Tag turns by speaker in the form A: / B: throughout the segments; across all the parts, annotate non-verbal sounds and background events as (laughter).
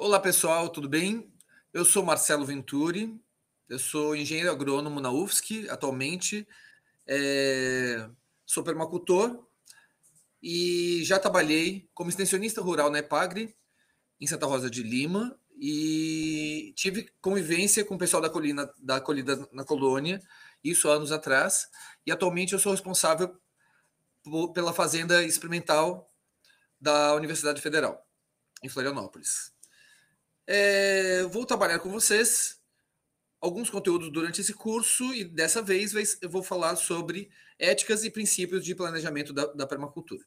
A: Olá pessoal, tudo bem? Eu sou Marcelo Venturi, eu sou engenheiro agrônomo na UFSC atualmente, é... sou permacultor e já trabalhei como extensionista rural na EPAGRE, em Santa Rosa de Lima, e tive convivência com o pessoal da colina da colina na colônia, isso anos atrás, e atualmente eu sou responsável por, pela fazenda experimental da Universidade Federal em Florianópolis. É, vou trabalhar com vocês alguns conteúdos durante esse curso e dessa vez eu vou falar sobre éticas e princípios de planejamento da, da permacultura.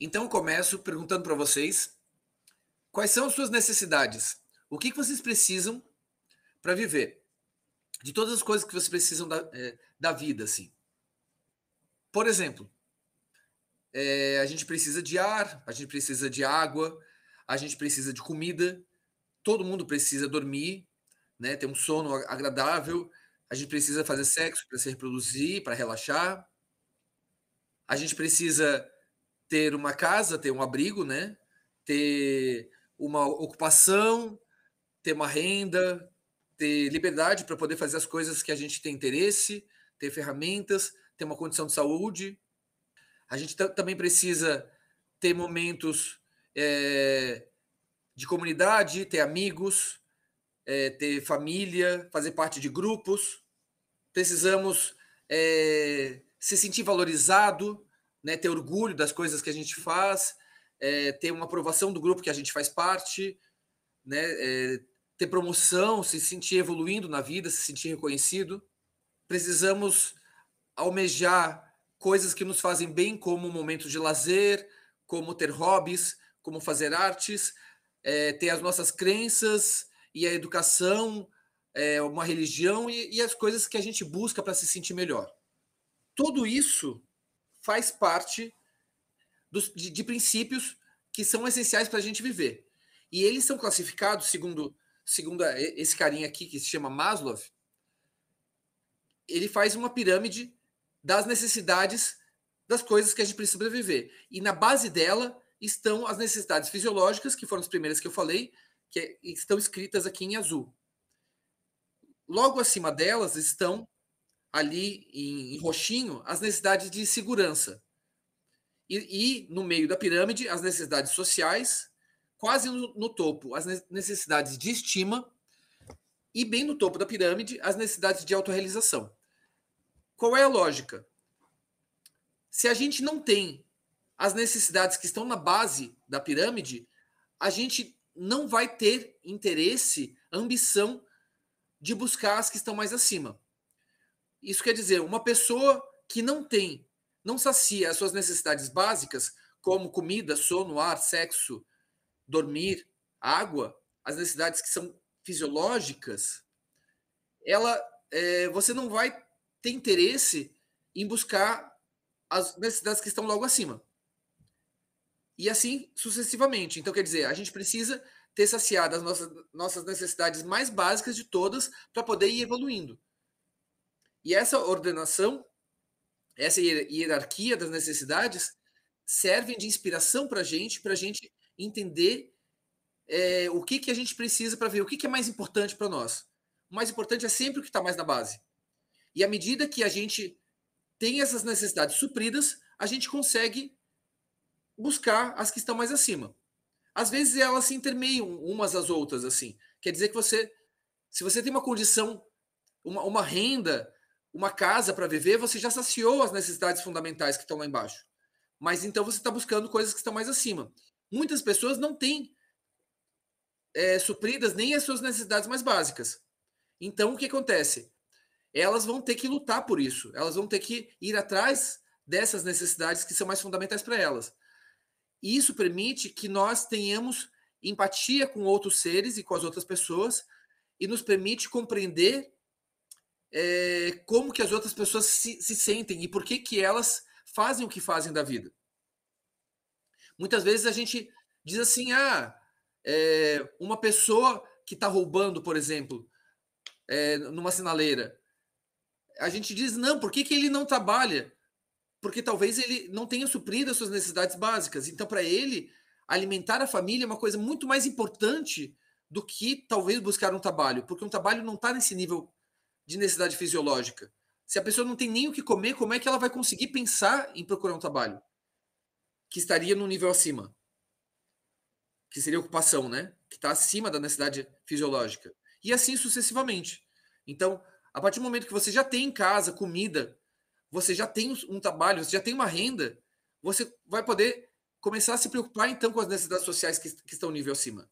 A: Então começo perguntando para vocês quais são suas necessidades, o que, que vocês precisam para viver, de todas as coisas que vocês precisam da, é, da vida, assim. Por exemplo, é, a gente precisa de ar, a gente precisa de água, a gente precisa de comida, todo mundo precisa dormir, né, ter um sono agradável, a gente precisa fazer sexo para se reproduzir, para relaxar. A gente precisa ter uma casa, ter um abrigo, né? Ter uma ocupação, ter uma renda, ter liberdade para poder fazer as coisas que a gente tem interesse, ter ferramentas, ter uma condição de saúde. A gente também precisa ter momentos é, de comunidade, ter amigos, é, ter família, fazer parte de grupos. Precisamos é, se sentir valorizado, né, ter orgulho das coisas que a gente faz, é, ter uma aprovação do grupo que a gente faz parte, né, é, ter promoção, se sentir evoluindo na vida, se sentir reconhecido. Precisamos almejar coisas que nos fazem bem, como momentos de lazer, como ter hobbies, como fazer artes, é, ter as nossas crenças e a educação, é, uma religião e, e as coisas que a gente busca para se sentir melhor. Tudo isso faz parte dos, de, de princípios que são essenciais para a gente viver. E eles são classificados segundo segundo esse carinha aqui que se chama Maslow, ele faz uma pirâmide das necessidades das coisas que a gente precisa viver. E na base dela estão as necessidades fisiológicas, que foram as primeiras que eu falei, que é, estão escritas aqui em azul. Logo acima delas estão ali em, roxinho as necessidades de segurança. E, e, no meio da pirâmide, as necessidades sociais, quase no, no topo, as necessidades de estima, e bem no topo da pirâmide, as necessidades de autorrealização. Qual é a lógica? Se a gente não tem as necessidades que estão na base da pirâmide, a gente não vai ter interesse, ambição de buscar as que estão mais acima. Isso quer dizer, uma pessoa que não tem, não sacia as suas necessidades básicas, como comida, sono, ar, sexo, dormir, água, as necessidades que são fisiológicas, ela, é, você não vai ter interesse em buscar as necessidades que estão logo acima e assim sucessivamente. Então, quer dizer, a gente precisa ter saciado as nossas, nossas necessidades mais básicas de todas para poder ir evoluindo. E essa ordenação, essa hierarquia das necessidades, servem de inspiração para a gente, para a gente entender é, o que, que a gente precisa para ver o que, que é mais importante para nós. O mais importante é sempre o que está mais na base. E à medida que a gente tem essas necessidades supridas, a gente consegue buscar as que estão mais acima. Às vezes elas se intermeiam umas às outras, assim. Quer dizer que você, se você tem uma condição, uma, uma renda, uma casa para viver, você já saciou as necessidades fundamentais que estão lá embaixo. Mas então você está buscando coisas que estão mais acima. Muitas pessoas não têm é, supridas nem as suas necessidades mais básicas. Então o que acontece? Elas vão ter que lutar por isso. Elas vão ter que ir atrás dessas necessidades que são mais fundamentais para elas. E isso permite que nós tenhamos empatia com outros seres e com as outras pessoas e nos permite compreender é, como que as outras pessoas se, se sentem e por que que elas fazem o que fazem da vida. Muitas vezes a gente diz assim, ah, é, uma pessoa que está roubando, por exemplo, é, numa sinaleira, a gente diz, não, por que, que ele não trabalha? porque talvez ele não tenha suprido as suas necessidades básicas. Então, para ele, alimentar a família é uma coisa muito mais importante do que talvez buscar um trabalho, porque um trabalho não está nesse nível de necessidade fisiológica. Se a pessoa não tem nem o que comer, como é que ela vai conseguir pensar em procurar um trabalho? Que estaria num nível acima. Que seria ocupação, né? Que está acima da necessidade fisiológica. E assim sucessivamente. Então, a partir do momento que você já tem em casa comida você já tem um trabalho, você já tem uma renda, você vai poder começar a se preocupar então com as necessidades sociais que, que estão nível acima.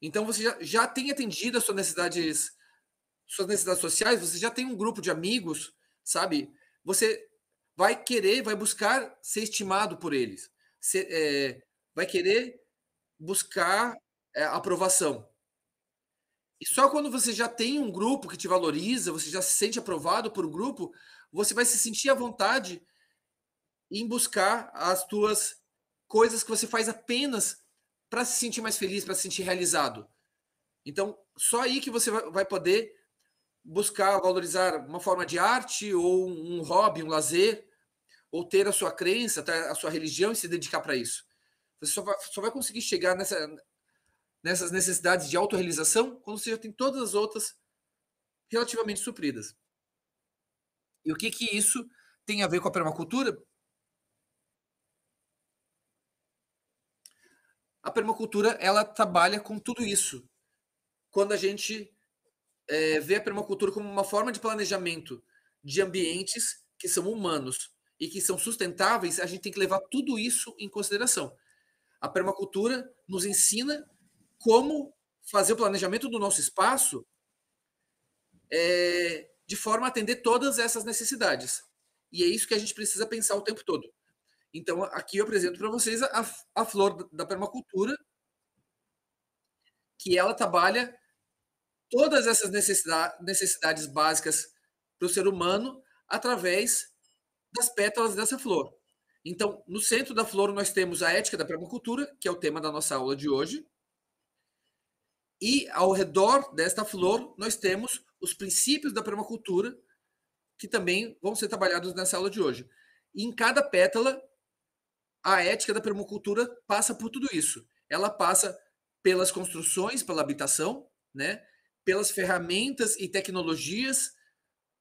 A: Então você já, já tem atendido as suas necessidades, suas necessidades sociais, você já tem um grupo de amigos, sabe? Você vai querer, vai buscar ser estimado por eles, ser, é, vai querer buscar é, aprovação. E só quando você já tem um grupo que te valoriza, você já se sente aprovado por um grupo, você vai se sentir à vontade em buscar as tuas coisas que você faz apenas para se sentir mais feliz, para se sentir realizado. Então, só aí que você vai poder buscar valorizar uma forma de arte ou um hobby, um lazer, ou ter a sua crença, a sua religião e se dedicar para isso. Você só vai, só vai conseguir chegar nessa, nessas necessidades de autorrealização quando você já tem todas as outras relativamente supridas. E o que, que isso tem a ver com a permacultura? A permacultura ela trabalha com tudo isso. Quando a gente é, vê a permacultura como uma forma de planejamento de ambientes que são humanos e que são sustentáveis, a gente tem que levar tudo isso em consideração. A permacultura nos ensina como fazer o planejamento do nosso espaço é, de forma a atender todas essas necessidades. E é isso que a gente precisa pensar o tempo todo. Então, aqui eu apresento para vocês a, a flor da permacultura, que ela trabalha todas essas necessidade, necessidades básicas para o ser humano através das pétalas dessa flor. Então, no centro da flor, nós temos a ética da permacultura, que é o tema da nossa aula de hoje. E ao redor desta flor, nós temos os princípios da permacultura, que também vão ser trabalhados nessa aula de hoje. E em cada pétala, a ética da permacultura passa por tudo isso. Ela passa pelas construções, pela habitação, né? pelas ferramentas e tecnologias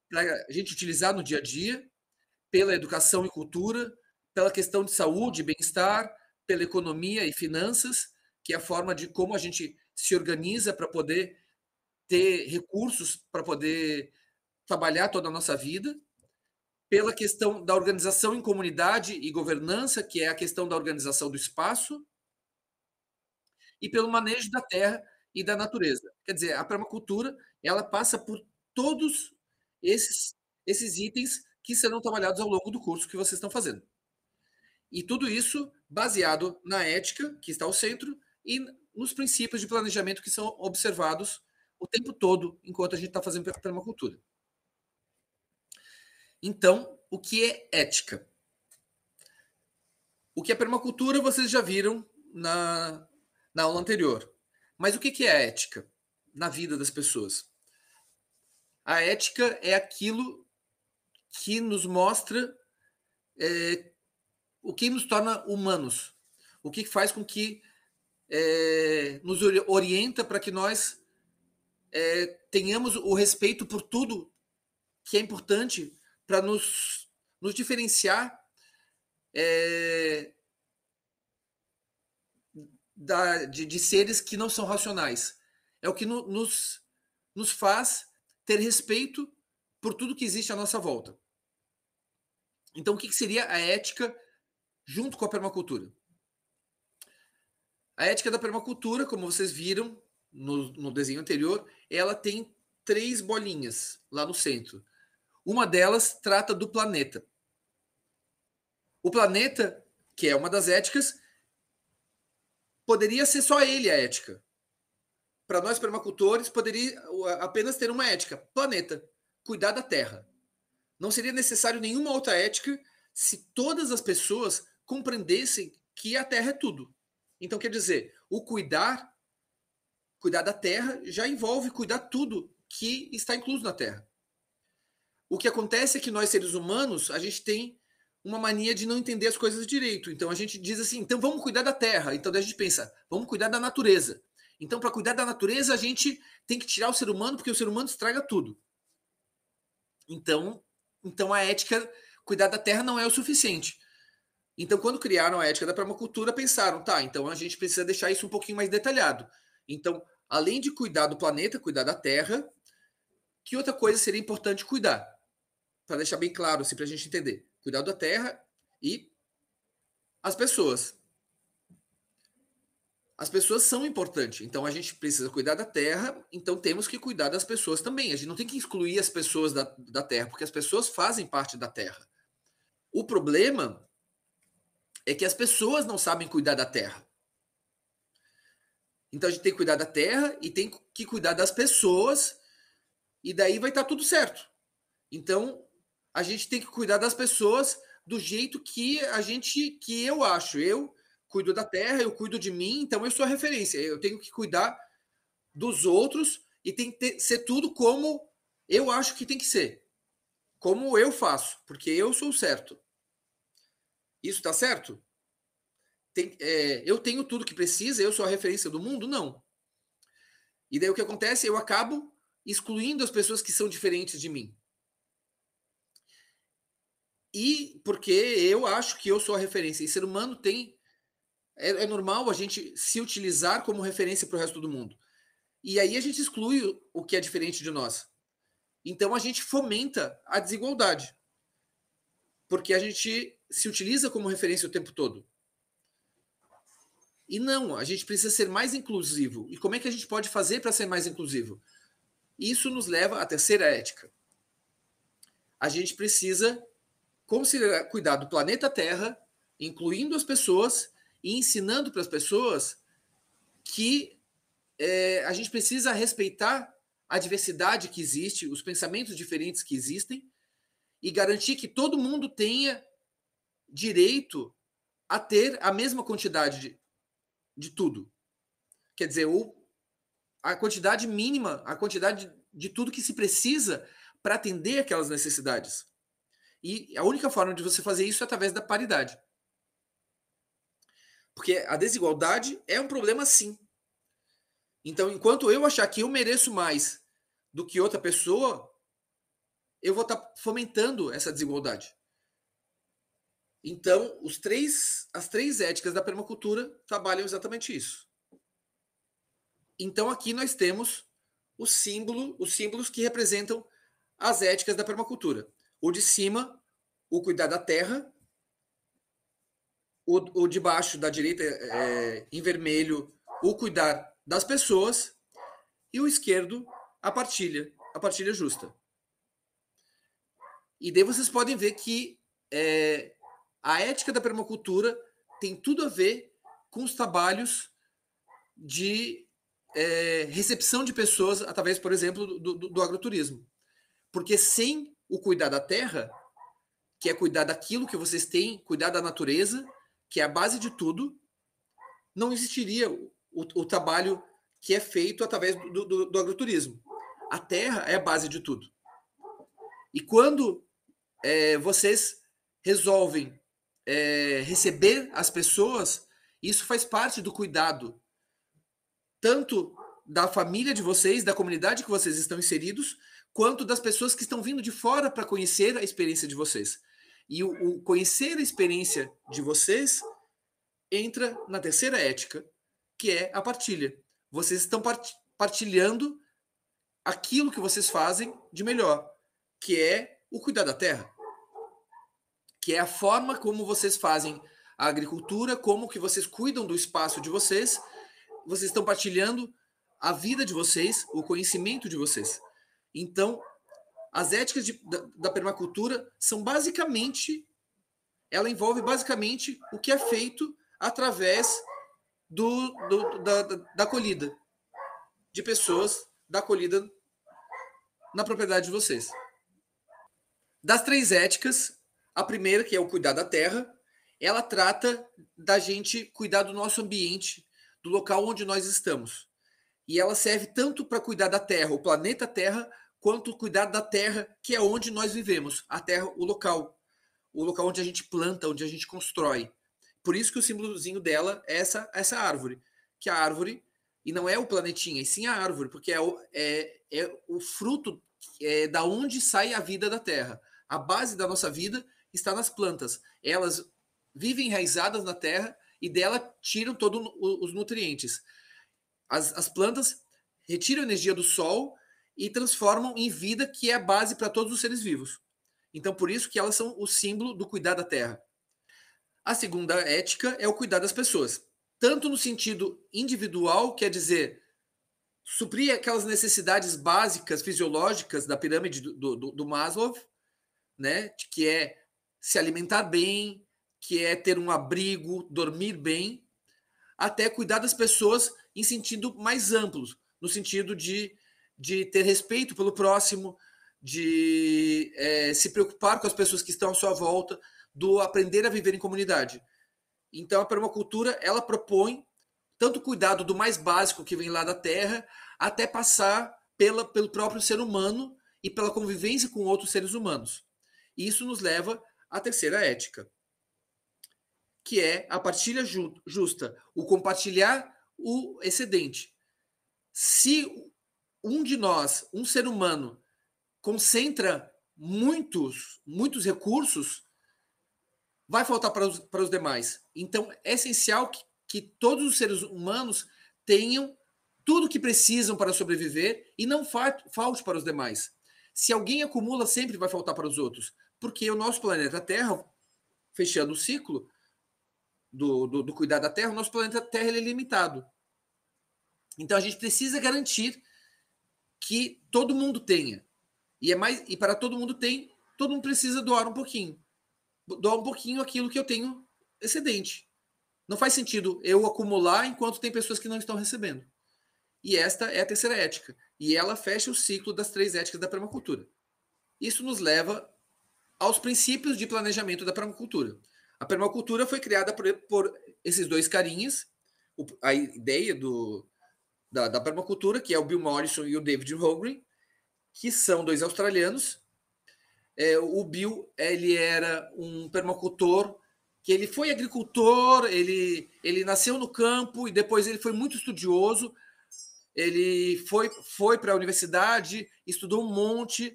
A: para a gente utilizar no dia a dia, pela educação e cultura, pela questão de saúde e bem-estar, pela economia e finanças, que é a forma de como a gente se organiza para poder ter recursos para poder trabalhar toda a nossa vida, pela questão da organização em comunidade e governança, que é a questão da organização do espaço, e pelo manejo da terra e da natureza. Quer dizer, a permacultura ela passa por todos esses, esses itens que serão trabalhados ao longo do curso que vocês estão fazendo. E tudo isso baseado na ética, que está ao centro, e nos princípios de planejamento que são observados o tempo todo enquanto a gente está fazendo permacultura. Então, o que é ética? O que é permacultura vocês já viram na, na aula anterior. Mas o que é ética na vida das pessoas? A ética é aquilo que nos mostra é, o que nos torna humanos, o que faz com que é, nos orienta para que nós é, tenhamos o respeito por tudo que é importante para nos, nos diferenciar é, da, de, de, seres que não são racionais. É o que no, nos, nos faz ter respeito por tudo que existe à nossa volta. Então, o que seria a ética junto com a permacultura? A ética da permacultura, como vocês viram, no, no desenho anterior, ela tem três bolinhas lá no centro. Uma delas trata do planeta. O planeta, que é uma das éticas, poderia ser só ele a ética. Para nós permacultores, poderia apenas ter uma ética: planeta, cuidar da terra. Não seria necessário nenhuma outra ética se todas as pessoas compreendessem que a terra é tudo. Então, quer dizer, o cuidar Cuidar da terra já envolve cuidar tudo que está incluso na terra. O que acontece é que nós, seres humanos, a gente tem uma mania de não entender as coisas direito. Então a gente diz assim, então vamos cuidar da terra. Então a gente pensa, vamos cuidar da natureza. Então, para cuidar da natureza, a gente tem que tirar o ser humano, porque o ser humano estraga tudo. Então, então a ética, cuidar da terra não é o suficiente. Então, quando criaram a ética da permacultura, pensaram, tá, então a gente precisa deixar isso um pouquinho mais detalhado. Então, além de cuidar do planeta, cuidar da Terra, que outra coisa seria importante cuidar? Para deixar bem claro, assim, para a gente entender. Cuidar da Terra e as pessoas. As pessoas são importantes, então a gente precisa cuidar da terra, então temos que cuidar das pessoas também. A gente não tem que excluir as pessoas da, da terra, porque as pessoas fazem parte da terra. O problema é que as pessoas não sabem cuidar da terra. Então a gente tem que cuidar da terra e tem que cuidar das pessoas, e daí vai estar tá tudo certo. Então a gente tem que cuidar das pessoas do jeito que a gente, que eu acho. Eu cuido da terra, eu cuido de mim, então eu sou a referência. Eu tenho que cuidar dos outros e tem que ter, ser tudo como eu acho que tem que ser. Como eu faço, porque eu sou certo. Isso tá certo? tem, é, eu tenho tudo que precisa, eu sou a referência do mundo? Não. E daí o que acontece? Eu acabo excluindo as pessoas que são diferentes de mim. E porque eu acho que eu sou a referência. E ser humano tem. É, é normal a gente se utilizar como referência para o resto do mundo. E aí a gente exclui o, o que é diferente de nós. Então a gente fomenta a desigualdade. Porque a gente se utiliza como referência o tempo todo. E não, a gente precisa ser mais inclusivo. E como é que a gente pode fazer para ser mais inclusivo? Isso nos leva à terceira ética. A gente precisa considerar, cuidar do planeta Terra, incluindo as pessoas e ensinando para as pessoas que é, a gente precisa respeitar a diversidade que existe, os pensamentos diferentes que existem e garantir que todo mundo tenha direito a ter a mesma quantidade de, de tudo. Quer dizer, o a quantidade mínima, a quantidade de, de tudo que se precisa para atender aquelas necessidades. E a única forma de você fazer isso é através da paridade. Porque a desigualdade é um problema sim. Então, enquanto eu achar que eu mereço mais do que outra pessoa, eu vou estar tá fomentando essa desigualdade. Então, os três, as três éticas da permacultura trabalham exatamente isso. Então, aqui nós temos o símbolo, os símbolos que representam as éticas da permacultura. O de cima, o cuidar da terra. O, o de baixo, da direita, é, é em vermelho, o cuidar das pessoas. E o esquerdo, a partilha, a partilha justa. E daí vocês podem ver que é, a ética da permacultura tem tudo a ver com os trabalhos de é, recepção de pessoas através, por exemplo, do, do, do agroturismo. Porque sem o cuidar da terra, que é cuidar daquilo que vocês têm, cuidar da natureza, que é a base de tudo, não existiria o, o trabalho que é feito através do, do, do, agroturismo. A terra é a base de tudo. E quando é, vocês resolvem é, receber as pessoas, isso faz parte do cuidado, tanto da família de vocês, da comunidade que vocês estão inseridos, quanto das pessoas que estão vindo de fora para conhecer a experiência de vocês. E o, o conhecer a experiência de vocês entra na terceira ética, que é a partilha. Vocês estão partilhando aquilo que vocês fazem de melhor, que é o cuidar da terra que é a forma como vocês fazem a agricultura, como que vocês cuidam do espaço de vocês, vocês estão partilhando a vida de vocês, o conhecimento de vocês. Então, as éticas de, da, da, permacultura são basicamente, ela envolve basicamente o que é feito através do, do da, da, da colhida de pessoas, da colhida na propriedade de vocês. Das três éticas, a primeira, que é o cuidar da terra, ela trata da gente cuidar do nosso ambiente, do local onde nós estamos. E ela serve tanto para cuidar da terra, o planeta Terra, quanto cuidar da terra, que é onde nós vivemos, a terra, o local, o local onde a gente planta, onde a gente constrói. Por isso que o símbolozinho dela é essa, essa árvore, que a árvore, e não é o planetinha, e sim a árvore, porque é o, é, é o fruto é, da onde sai a vida da Terra. A base da nossa vida está nas plantas. Elas vivem enraizadas na terra e dela tiram todos os nutrientes. As, as plantas retiram energia do sol e transformam em vida, que é a base para todos os seres vivos. Então, por isso que elas são o símbolo do cuidar da terra. A segunda ética é o cuidar das pessoas, tanto no sentido individual, quer dizer, suprir aquelas necessidades básicas fisiológicas da pirâmide do, do, do Maslow, né, que é se alimentar bem, que é ter um abrigo, dormir bem, até cuidar das pessoas em sentido mais amplo, no sentido de, de ter respeito pelo próximo, de é, se preocupar com as pessoas que estão à sua volta, do aprender a viver em comunidade. Então, a permacultura ela propõe tanto cuidado do mais básico que vem lá da terra, até passar pela, pelo próprio ser humano e pela convivência com outros seres humanos. Isso nos leva a terceira é ética, que é a partilha justa, o compartilhar o excedente. Se um de nós, um ser humano, concentra muitos, muitos recursos, vai faltar para os, para os demais. Então, é essencial que, que todos os seres humanos tenham tudo que precisam para sobreviver e não falte para os demais. Se alguém acumula, sempre vai faltar para os outros porque o nosso planeta Terra, fechando o ciclo do, do, do cuidar da Terra, o nosso planeta Terra é limitado. Então a gente precisa garantir que todo mundo tenha. E é mais e para todo mundo tem, todo mundo precisa doar um pouquinho. Doar um pouquinho aquilo que eu tenho excedente. Não faz sentido eu acumular enquanto tem pessoas que não estão recebendo. E esta é a terceira ética, e ela fecha o ciclo das três éticas da permacultura. Isso nos leva aos princípios de planejamento da permacultura. A permacultura foi criada por, por esses dois carinhas, o, a ideia do, da, da, permacultura, que é o Bill Morrison e o David Holgren, que são dois australianos. É, o Bill ele era um permacultor que ele foi agricultor, ele, ele nasceu no campo e depois ele foi muito estudioso. Ele foi, foi para a universidade, estudou um monte,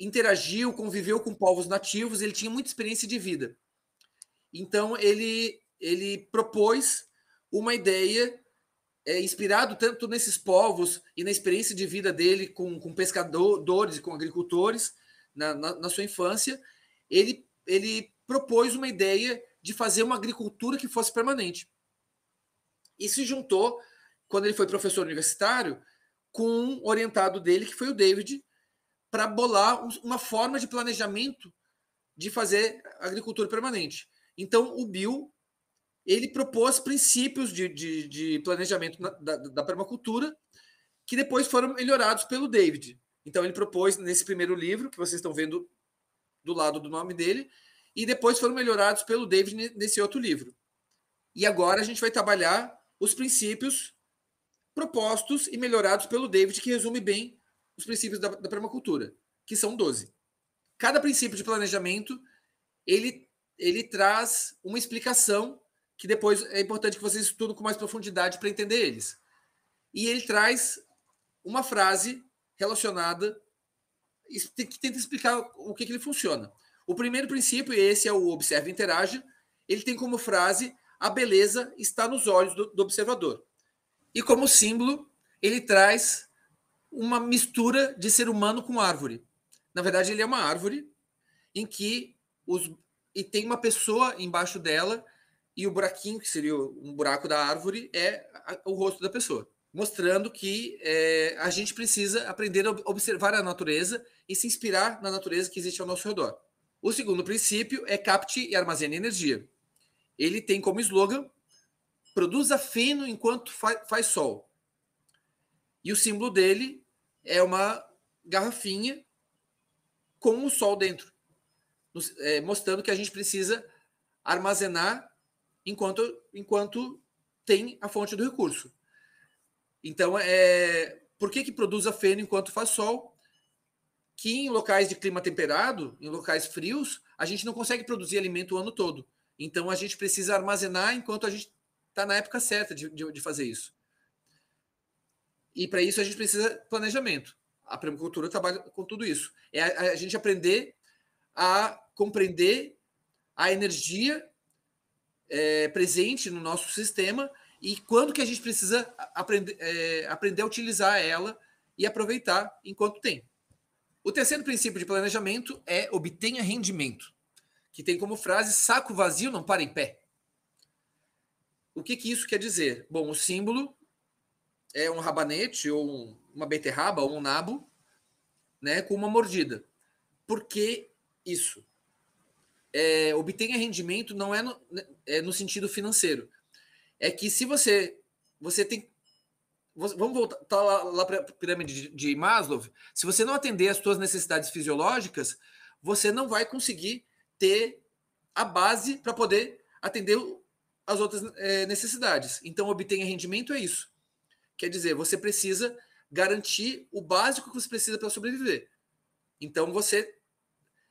A: interagiu, conviveu com povos nativos, ele tinha muita experiência de vida. Então ele ele propôs uma ideia é, inspirado tanto nesses povos e na experiência de vida dele com, com pescadores e com agricultores na, na, na sua infância, ele, ele propôs uma ideia de fazer uma agricultura que fosse permanente. E se juntou, quando ele foi professor universitário, com um orientado dele, que foi o David, para bolar uma forma de planejamento de fazer agricultura permanente. Então, o Bill ele propôs princípios de, de, de planejamento na, da, da, permacultura que depois foram melhorados pelo David. Então, ele propôs nesse primeiro livro, que vocês estão vendo do lado do nome dele, e depois foram melhorados pelo David nesse outro livro. E agora a gente vai trabalhar os princípios propostos e melhorados pelo David, que resume bem os princípios da, da permacultura, que são 12. Cada princípio de planejamento, ele, ele traz uma explicação que depois é importante que vocês estudem com mais profundidade para entender eles. E ele traz uma frase relacionada que tenta explicar o que, que ele funciona. O primeiro princípio, e esse é o observa e interage, ele tem como frase a beleza está nos olhos do, do, observador. E como símbolo, ele traz uma mistura de ser humano com árvore. Na verdade, ele é uma árvore em que os e tem uma pessoa embaixo dela e o buraquinho que seria um buraco da árvore é o rosto da pessoa, mostrando que é, a gente precisa aprender a observar a natureza e se inspirar na natureza que existe ao nosso redor. O segundo princípio é capte e armazene energia. Ele tem como slogan produza fino enquanto faz sol. E o símbolo dele é uma garrafinha com o sol dentro, é, mostrando que a gente precisa armazenar enquanto, enquanto tem a fonte do recurso. Então, é, por que, que produz a feno enquanto faz sol? Que em locais de clima temperado, em locais frios, a gente não consegue produzir alimento o ano todo. Então, a gente precisa armazenar enquanto a gente está na época certa de, de, de fazer isso. E para isso a gente precisa planejamento. A permacultura trabalha com tudo isso. É a, a gente aprender a compreender a energia é, presente no nosso sistema e quando que a gente precisa aprender, é, aprender a utilizar ela e aproveitar enquanto tem. O terceiro princípio de planejamento é obtenha rendimento, que tem como frase saco vazio não para em pé. O que, que isso quer dizer? Bom, o símbolo é um rabanete ou um, uma beterraba ou um nabo, né, com uma mordida. Por que isso? É, obtenha rendimento não é no, é no sentido financeiro. É que se você você tem vamos voltar tá lá, lá para a pirâmide de, de Maslow. Se você não atender às suas necessidades fisiológicas, você não vai conseguir ter a base para poder atender as outras é, necessidades. Então, obtenha rendimento é isso. Quer dizer, você precisa garantir o básico que você precisa para sobreviver. Então você.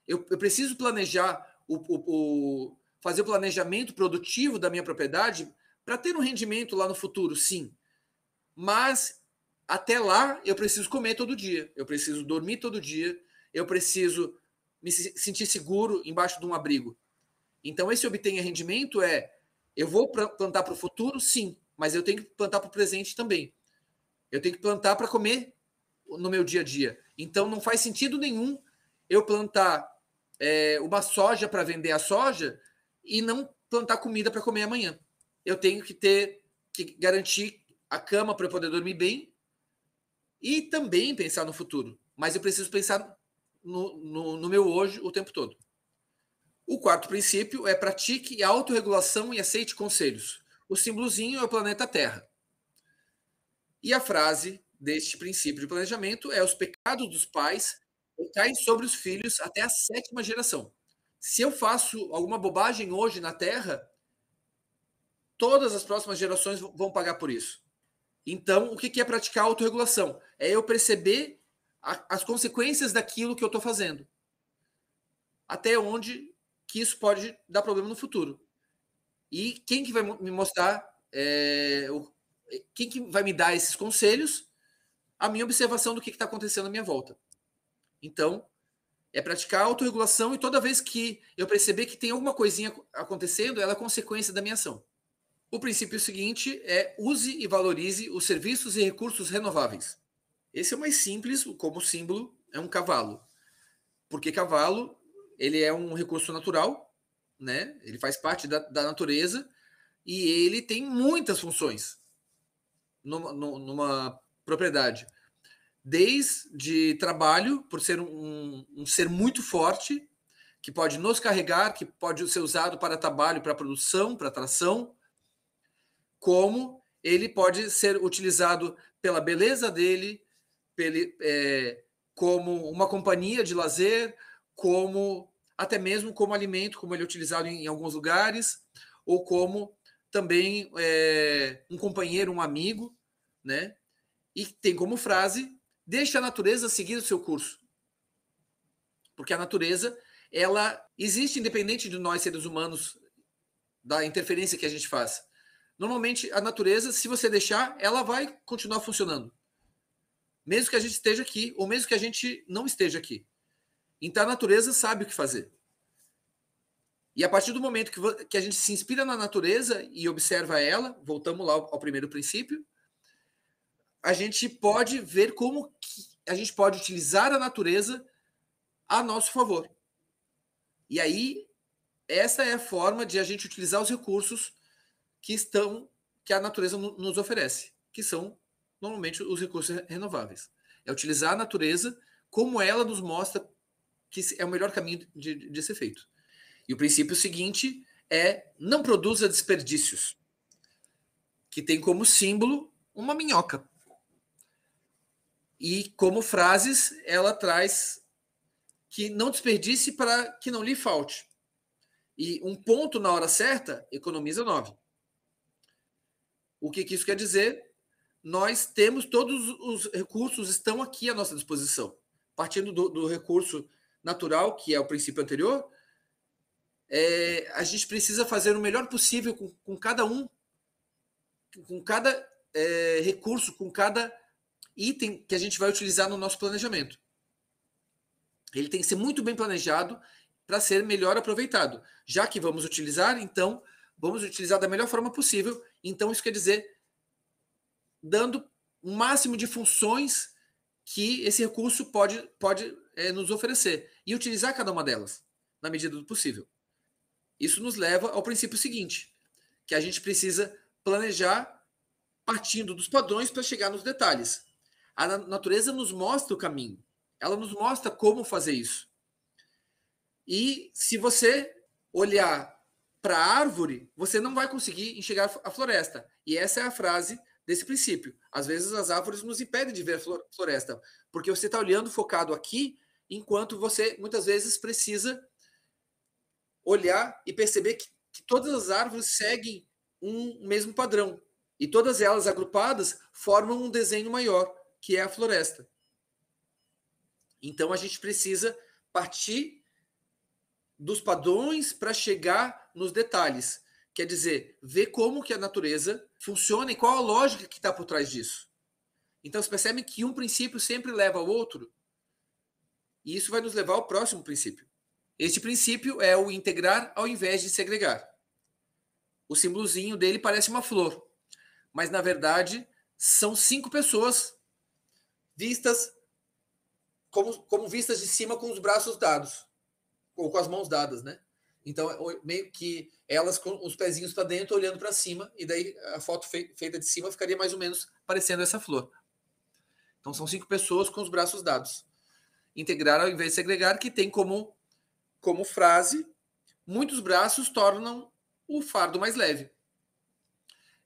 A: Eu, eu preciso planejar o, o, o, fazer o planejamento produtivo da minha propriedade para ter um rendimento lá no futuro, sim. Mas até lá eu preciso comer todo dia, eu preciso dormir todo dia, eu preciso me sentir seguro embaixo de um abrigo. Então, esse obtenha rendimento é eu vou plantar para o futuro, sim, mas eu tenho que plantar para o presente também. Eu tenho que plantar para comer no meu dia a dia. Então não faz sentido nenhum eu plantar é, uma soja para vender a soja e não plantar comida para comer amanhã. Eu tenho que ter que garantir a cama para poder dormir bem e também pensar no futuro. Mas eu preciso pensar no, no, no meu hoje o tempo todo. O quarto princípio é pratique a autorregulação e aceite conselhos. O símbolozinho é o planeta Terra. E a frase deste princípio de planejamento é: os pecados dos pais caem sobre os filhos até a sétima geração. Se eu faço alguma bobagem hoje na Terra, todas as próximas gerações vão pagar por isso. Então, o que é praticar autorregulação? É eu perceber a, as consequências daquilo que eu estou fazendo. Até onde que isso pode dar problema no futuro. E quem que vai me mostrar é, o, quem que vai me dar esses conselhos? A minha observação do que está acontecendo à minha volta. Então, é praticar autorregulação e toda vez que eu perceber que tem alguma coisinha acontecendo, ela é consequência da minha ação. O princípio seguinte é use e valorize os serviços e recursos renováveis. Esse é o mais simples, como símbolo, é um cavalo. Porque cavalo, ele é um recurso natural, né? Ele faz parte da, da natureza e ele tem muitas funções numa, numa propriedade. Desde trabalho, por ser um, um ser muito forte, que pode nos carregar, que pode ser usado para trabalho, para produção, para tração, como ele pode ser utilizado pela beleza dele, é, como uma companhia de lazer, como até mesmo como alimento, como ele é utilizado em, em alguns lugares, ou como também é, um companheiro, um amigo, né? E tem como frase: deixa a natureza seguir o seu curso. Porque a natureza, ela existe independente de nós seres humanos, da interferência que a gente faz. Normalmente, a natureza, se você deixar, ela vai continuar funcionando. Mesmo que a gente esteja aqui, ou mesmo que a gente não esteja aqui. Então, a natureza sabe o que fazer. E a partir do momento que, que a gente se inspira na natureza e observa ela, voltamos lá ao, ao primeiro princípio, a gente pode ver como a gente pode utilizar a natureza a nosso favor. E aí, essa é a forma de a gente utilizar os recursos que estão que a natureza nos oferece, que são normalmente os recursos renováveis. É utilizar a natureza como ela nos mostra que é o melhor caminho de, de ser feito. E o princípio seguinte é não produza desperdícios, que tem como símbolo uma minhoca. E como frases, ela traz que não desperdice para que não lhe falte. E um ponto na hora certa economiza nove. O que, que isso quer dizer? Nós temos todos os recursos estão aqui à nossa disposição. Partindo do, do recurso natural, que é o princípio anterior, é, a gente precisa fazer o melhor possível com, com cada um, com cada é, recurso, com cada item que a gente vai utilizar no nosso planejamento. Ele tem que ser muito bem planejado para ser melhor aproveitado. Já que vamos utilizar, então vamos utilizar da melhor forma possível. Então isso quer dizer dando o máximo de funções que esse recurso pode, pode é, nos oferecer e utilizar cada uma delas na medida do possível. Isso nos leva ao princípio seguinte, que a gente precisa planejar partindo dos padrões para chegar nos detalhes. A natureza nos mostra o caminho, ela nos mostra como fazer isso. E se você olhar para a árvore, você não vai conseguir enxergar a floresta. E essa é a frase desse princípio. Às vezes as árvores nos impedem de ver a floresta, porque você está olhando focado aqui, enquanto você muitas vezes precisa olhar e perceber que, que todas as árvores seguem um mesmo padrão. E todas elas agrupadas formam um desenho maior, que é a floresta. Então a gente precisa partir dos padrões para chegar nos detalhes. Quer dizer, ver como que a natureza funciona e qual a lógica que está por trás disso. Então você percebe que um princípio sempre leva ao outro. E isso vai nos levar ao próximo princípio. Este princípio é o integrar ao invés de segregar. O símbolozinho dele parece uma flor, mas na verdade são cinco pessoas vistas como, como vistas de cima com os braços dados ou com as mãos dadas, né? Então é, meio que elas com os pezinhos para dentro olhando para cima e daí a foto feita de cima ficaria mais ou menos parecendo essa flor. Então são cinco pessoas com os braços dados. Integrar ao invés de segregar que tem como como frase, muitos braços tornam o fardo mais leve.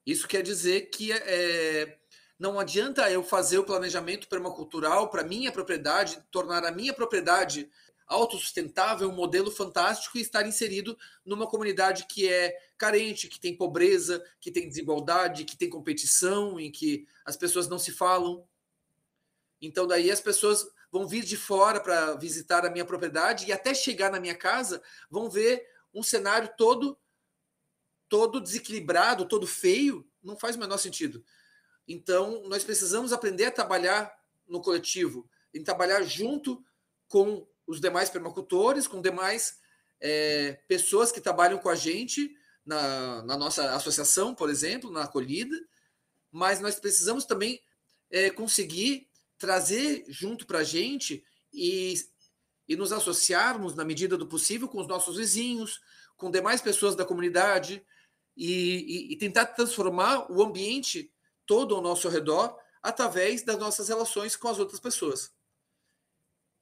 A: Isso quer dizer que é, é, não adianta eu fazer o planejamento permacultural para minha propriedade, tornar a minha propriedade autossustentável, um modelo fantástico e estar inserido numa comunidade que é carente, que tem pobreza, que tem desigualdade, que tem competição, em que as pessoas não se falam. Então daí as pessoas vão vir de fora para visitar a minha propriedade e até chegar na minha casa vão ver um cenário todo todo desequilibrado, todo feio, não faz o menor sentido. Então, nós precisamos aprender a trabalhar no coletivo, em trabalhar junto com os demais permacultores, com demais é, pessoas que trabalham com a gente na, na, nossa associação, por exemplo, na acolhida, mas nós precisamos também é, conseguir trazer junto para a gente e, e nos associarmos, na medida do possível, com os nossos vizinhos, com demais pessoas da comunidade e, e, e tentar transformar o ambiente todo ao nosso redor através das nossas relações com as outras pessoas.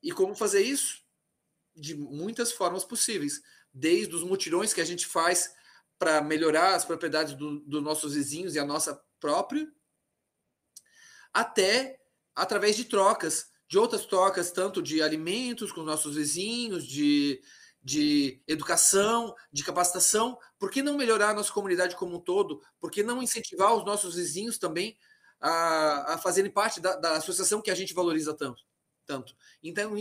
A: E como fazer isso? De muitas formas possíveis, desde os mutirões que a gente faz para melhorar as propriedades dos do nossos vizinhos e a nossa própria, até através de trocas, de outras trocas, tanto de alimentos com nossos vizinhos, de, de educação, de capacitação. Por que não melhorar a nossa comunidade como um todo? Por que não incentivar os nossos vizinhos também a, a fazerem parte da, da associação que a gente valoriza tanto? tanto. Então,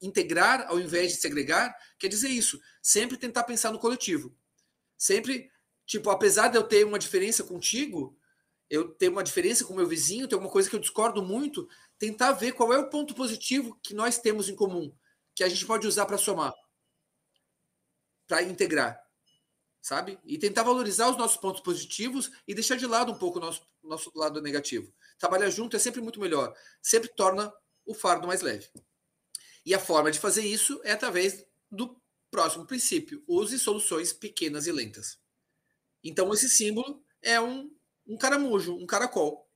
A: integrar ao invés de segregar quer dizer isso. Sempre tentar pensar no coletivo. Sempre, tipo, apesar de eu ter uma diferença contigo, eu tenho uma diferença com o meu vizinho, tem uma coisa que eu discordo muito, tentar ver qual é o ponto positivo que nós temos em comum, que a gente pode usar para somar, para integrar, sabe? E tentar valorizar os nossos pontos positivos e deixar de lado um pouco o nosso, nosso lado negativo. Trabalhar junto é sempre muito melhor, sempre torna o fardo mais leve. E a forma de fazer isso é através do próximo princípio: use soluções pequenas e lentas. Então, esse símbolo é um um caramujo, um caracol.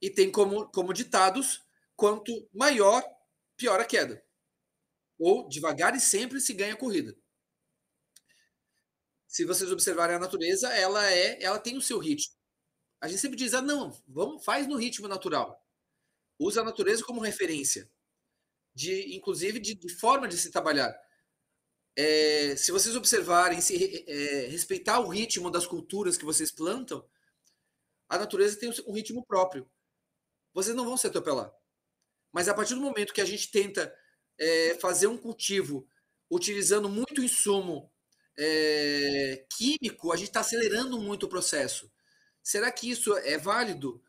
A: E tem como, como ditados: quanto maior, pior a queda. Ou devagar e sempre se ganha a corrida. Se vocês observarem a natureza, ela é, ela tem o seu ritmo. A gente sempre diz: ah, não, vamos, faz no ritmo natural. Usa a natureza como referência, de inclusive de, de forma de se trabalhar. É, se vocês observarem, se é, respeitar o ritmo das culturas que vocês plantam, a natureza tem um ritmo próprio. Vocês não vão se atropelar. Mas a partir do momento que a gente tenta é, fazer um cultivo utilizando muito insumo é, químico, a gente está acelerando muito o processo. Será que isso é válido?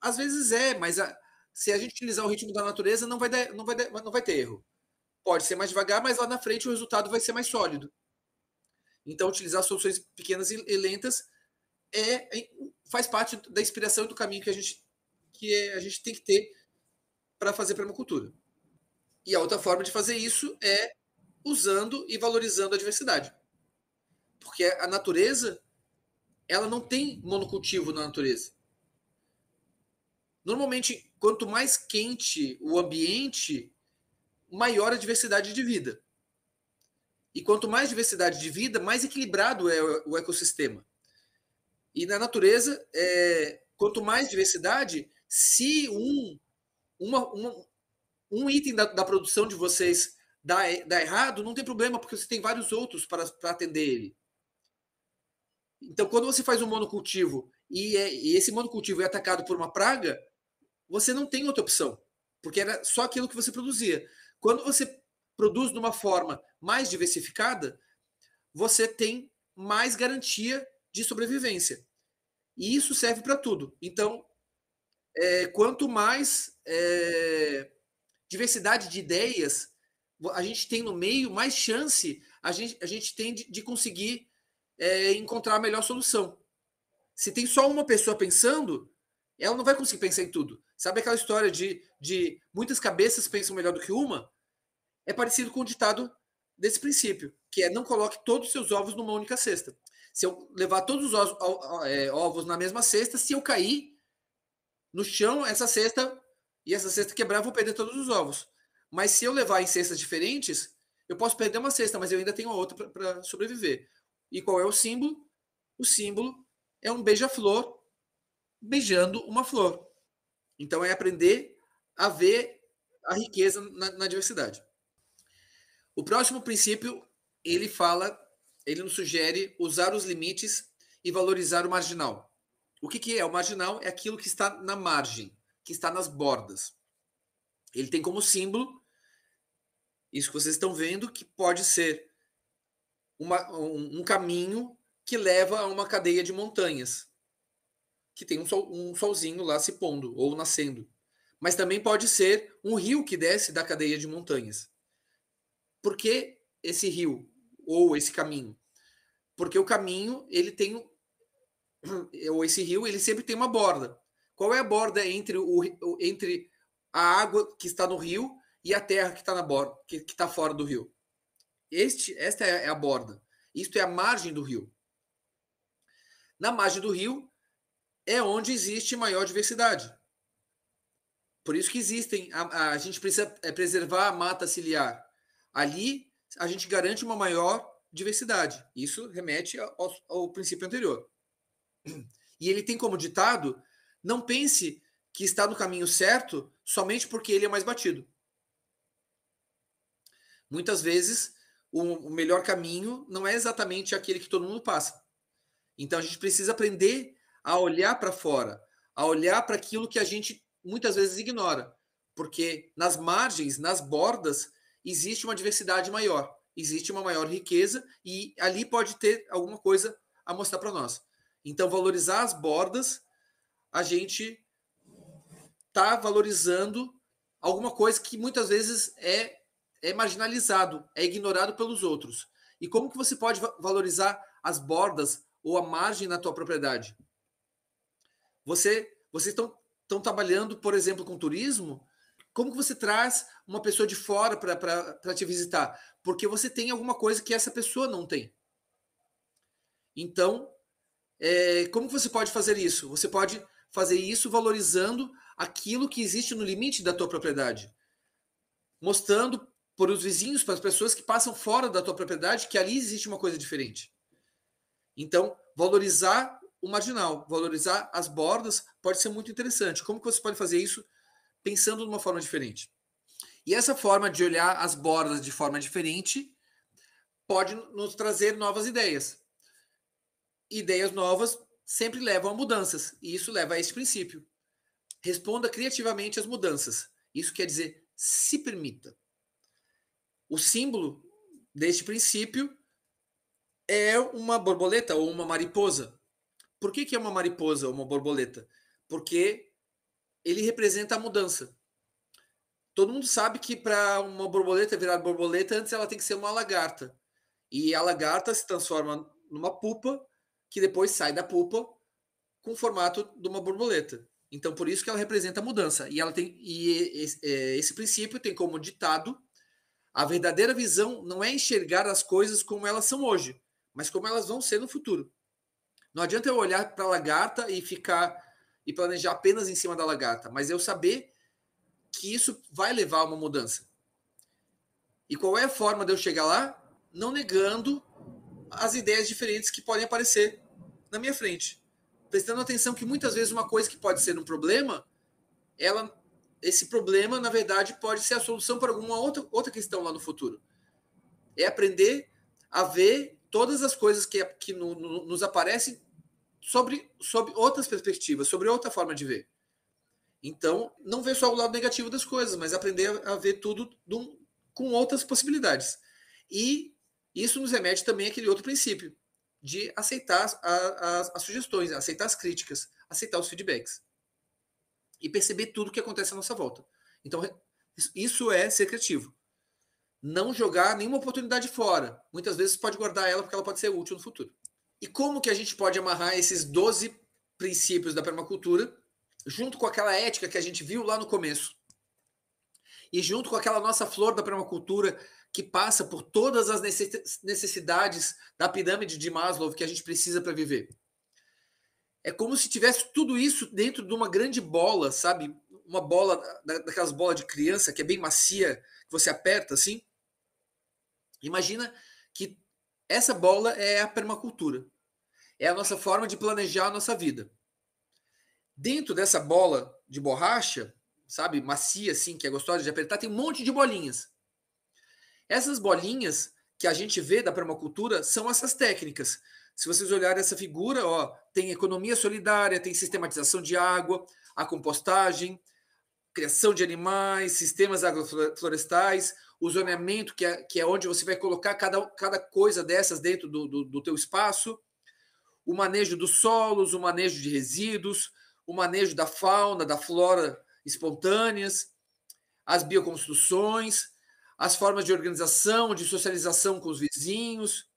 A: Às vezes é, mas a, se a gente utilizar o ritmo da natureza, não vai, não, vai não vai ter erro. Pode ser mais devagar, mas lá na frente o resultado vai ser mais sólido. Então, utilizar soluções pequenas e lentas é, é faz parte da inspiração e do caminho que a gente, que a gente tem que ter para fazer permacultura. E a outra forma de fazer isso é usando e valorizando a diversidade. Porque a natureza, ela não tem monocultivo na natureza. Normalmente, quanto mais quente o ambiente, maior a diversidade de vida. E quanto mais diversidade de vida, mais equilibrado é o ecossistema. E na natureza, é, quanto mais diversidade, se um, uma, uma um item da, da, produção de vocês dá, dá errado, não tem problema, porque você tem vários outros para, para atender ele. Então, quando você faz um monocultivo e, é, e esse monocultivo é atacado por uma praga, você não tem outra opção, porque era só aquilo que você produzia. Quando você produz de uma forma mais diversificada, você tem mais garantia de sobrevivência. E isso serve para tudo. Então, é, quanto mais é, diversidade de ideias a gente tem no meio, mais chance a gente, a gente tem de, de conseguir é, encontrar a melhor solução. Se tem só uma pessoa pensando, ela não vai conseguir pensar em tudo. Sabe aquela história de, de muitas cabeças pensam melhor do que uma? É parecido com o ditado desse princípio, que é não coloque todos os seus ovos numa única cesta. Se eu levar todos os é, ovos na mesma cesta, se eu cair no chão, essa cesta e essa cesta quebrar, eu vou perder todos os ovos. Mas se eu levar em cestas diferentes, eu posso perder uma cesta, mas eu ainda tenho outra para sobreviver. E qual é o símbolo? O símbolo é um beija-flor beijando uma flor. Então é aprender a ver a riqueza na, na diversidade. O próximo princípio ele fala ele nos sugere usar os limites e valorizar o marginal. O que, que é? O marginal é aquilo que está na margem, que está nas bordas. Ele tem como símbolo isso que vocês estão vendo, que pode ser uma, um, um, caminho que leva a uma cadeia de montanhas, que tem um, sol, um solzinho lá se pondo ou nascendo. Mas também pode ser um rio que desce da cadeia de montanhas. Por que esse rio? ou esse caminho. Porque o caminho, ele tem (clears throat) ou esse rio, ele sempre tem uma borda. Qual é a borda entre o entre a água que está no rio e a terra que está na borda, que está fora do rio? Este, esta é, é a borda. Isto é a margem do rio. Na margem do rio é onde existe maior diversidade. Por isso que existem, a, a gente precisa é, preservar a mata ciliar. Ali a gente garante uma maior diversidade. Isso remete ao, ao princípio anterior. E ele tem como ditado: não pense que está no caminho certo somente porque ele é mais batido. Muitas vezes, o melhor caminho não é exatamente aquele que todo mundo passa. Então, a gente precisa aprender a olhar para fora, a olhar para aquilo que a gente muitas vezes ignora, porque nas margens, nas bordas, existe uma diversidade maior, existe uma maior riqueza e ali pode ter alguma coisa a mostrar para nós. Então, valorizar as bordas, a gente está valorizando alguma coisa que muitas vezes é, é marginalizado, é ignorado pelos outros. E como que você pode valorizar as bordas ou a margem na tua propriedade? Você, vocês estão trabalhando, por exemplo, com turismo? Como que você traz uma pessoa de fora para te visitar? Porque você tem alguma coisa que essa pessoa não tem. Então, é, como você pode fazer isso? Você pode fazer isso valorizando aquilo que existe no limite da tua propriedade. Mostrando para os vizinhos, para as pessoas que passam fora da tua propriedade, que ali existe uma coisa diferente. Então, valorizar o marginal, valorizar as bordas pode ser muito interessante. Como que você pode fazer isso pensando de uma forma diferente. E essa forma de olhar as bordas de forma diferente pode nos trazer novas ideias. Ideias novas sempre levam a mudanças, e isso leva a esse princípio. Responda criativamente às mudanças. Isso quer dizer, se permita. O símbolo deste princípio é uma borboleta ou uma mariposa. Por que, que é uma mariposa ou uma borboleta? Porque ele representa a mudança. Todo mundo sabe que para uma borboleta virar borboleta, antes ela tem que ser uma lagarta. E a lagarta se transforma numa pupa, que depois sai da pupa com o formato de uma borboleta. Então, por isso que ela representa a mudança. E ela tem e esse, é, esse princípio tem como ditado: a verdadeira visão não é enxergar as coisas como elas são hoje, mas como elas vão ser no futuro. Não adianta eu olhar para a lagarta e ficar e planejar apenas em cima da lagarta, mas eu saber que isso vai levar a uma mudança. E qual é a forma de eu chegar lá? Não negando as ideias diferentes que podem aparecer na minha frente. Prestando atenção que muitas vezes uma coisa que pode ser um problema, ela esse problema, na verdade, pode ser a solução para alguma outra, outra questão lá no futuro. É aprender a ver todas as coisas que, é, que no, no, nos aparecem sobre, sobre outras perspectivas, sobre outra forma de ver. Então, não ver só o lado negativo das coisas, mas aprender a ver tudo com outras possibilidades. E isso nos remete também àquele outro princípio, de aceitar a, as, as sugestões, aceitar as críticas, aceitar os feedbacks. E perceber tudo que acontece à nossa volta. Então, isso é ser criativo. Não jogar nenhuma oportunidade fora. Muitas vezes pode guardar ela porque ela pode ser útil no futuro. E como que a gente pode amarrar esses 12 princípios da permacultura junto com aquela ética que a gente viu lá no começo? E junto com aquela nossa flor da permacultura que passa por todas as necessidades da pirâmide de Maslow que a gente precisa para viver. É como se tivesse tudo isso dentro de uma grande bola, sabe? Uma bola, daquelas bolas de criança que é bem macia, que você aperta assim. Imagina que essa bola é a permacultura. É a nossa forma de planejar a nossa vida. Dentro dessa bola de borracha, sabe, macia assim, que é gostosa de apertar, tem um monte de bolinhas. Essas bolinhas que a gente vê da permacultura são essas técnicas. Se vocês olharem essa figura, ó, tem economia solidária, tem sistematização de água, a compostagem, criação de animais, sistemas agroflorestais, o zoneamento, que é, que é onde você vai colocar cada, cada coisa dessas dentro do, do, do teu espaço, o manejo dos solos, o manejo de resíduos, o manejo da fauna, da flora espontâneas, as bioconstruções, as formas de organização, de socialização com os vizinhos,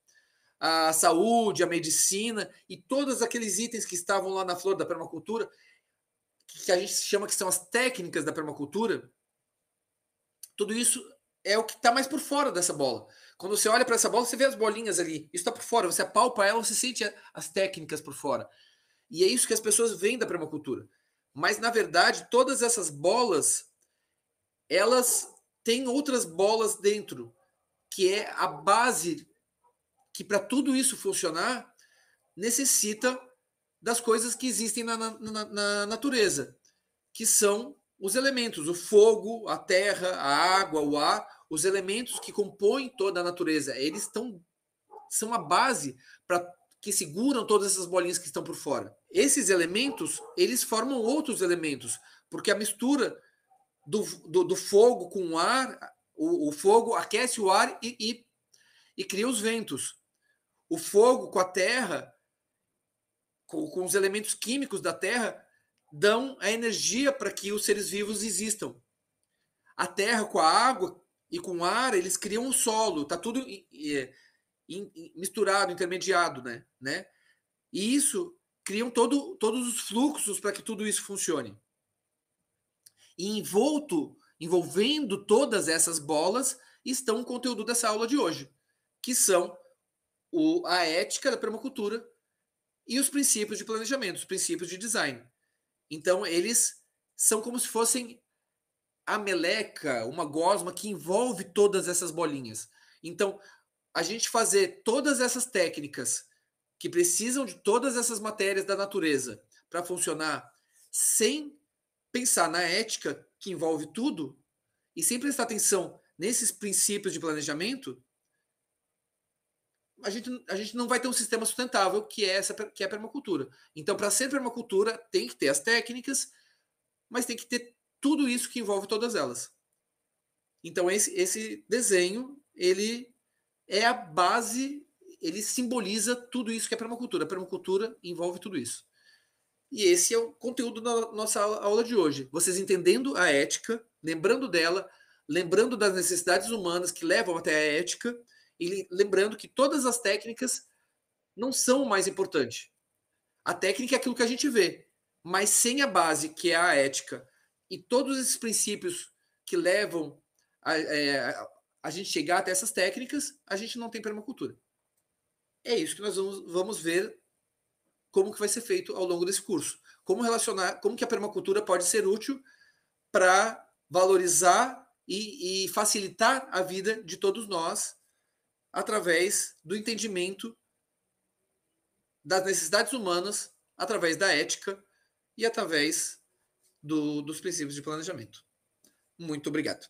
A: a saúde, a medicina e todos aqueles itens que estavam lá na flor da permacultura, que a gente chama que são as técnicas da permacultura, tudo isso é o que está mais por fora dessa bola. Quando você olha para essa bola, você vê as bolinhas ali. Isso está por fora. Você apalpa ela, você sente as técnicas por fora. E é isso que as pessoas veem da permacultura. Mas, na verdade, todas essas bolas, elas têm outras bolas dentro, que é a base que, para tudo isso funcionar, necessita das coisas que existem na, na, na natureza, que são os elementos, o fogo, a terra, a água, o ar, os elementos que compõem toda a natureza, eles estão são a base para que seguram todas essas bolinhas que estão por fora. Esses elementos, eles formam outros elementos, porque a mistura do, do, do fogo com o ar, o, o, fogo aquece o ar e, e, e cria os ventos. O fogo com a terra, com, com os elementos químicos da terra, dão a energia para que os seres vivos existam. A terra com a água e com ar eles criam um solo, tá tudo é, misturado, intermediado, né? né? E isso criam todo, todos os fluxos para que tudo isso funcione. E envolto, envolvendo todas essas bolas, estão o conteúdo dessa aula de hoje, que são o, a ética da permacultura e os princípios de planejamento, os princípios de design. Então, eles são como se fossem a meleca, uma gosma que envolve todas essas bolinhas. Então, a gente fazer todas essas técnicas que precisam de todas essas matérias da natureza para funcionar sem pensar na ética que envolve tudo e sem prestar atenção nesses princípios de planejamento, a gente, a gente não vai ter um sistema sustentável que é essa que é a permacultura. Então, para ser permacultura, tem que ter as técnicas, mas tem que ter tudo isso que envolve todas elas. Então esse, esse desenho ele é a base, ele simboliza tudo isso que é permacultura. A permacultura envolve tudo isso. E esse é o conteúdo da nossa aula de hoje. Vocês entendendo a ética, lembrando dela, lembrando das necessidades humanas que levam até a ética, e lembrando que todas as técnicas não são o mais importante. A técnica é aquilo que a gente vê, mas sem a base, que é a ética, e todos esses princípios que levam a, a, é, a gente chegar até essas técnicas, a gente não tem permacultura. É isso que nós vamos, vamos ver como que vai ser feito ao longo desse curso. Como relacionar, como que a permacultura pode ser útil para valorizar e, e, facilitar a vida de todos nós através do entendimento das necessidades humanas, através da ética e através do, dos princípios de planejamento. Muito obrigado.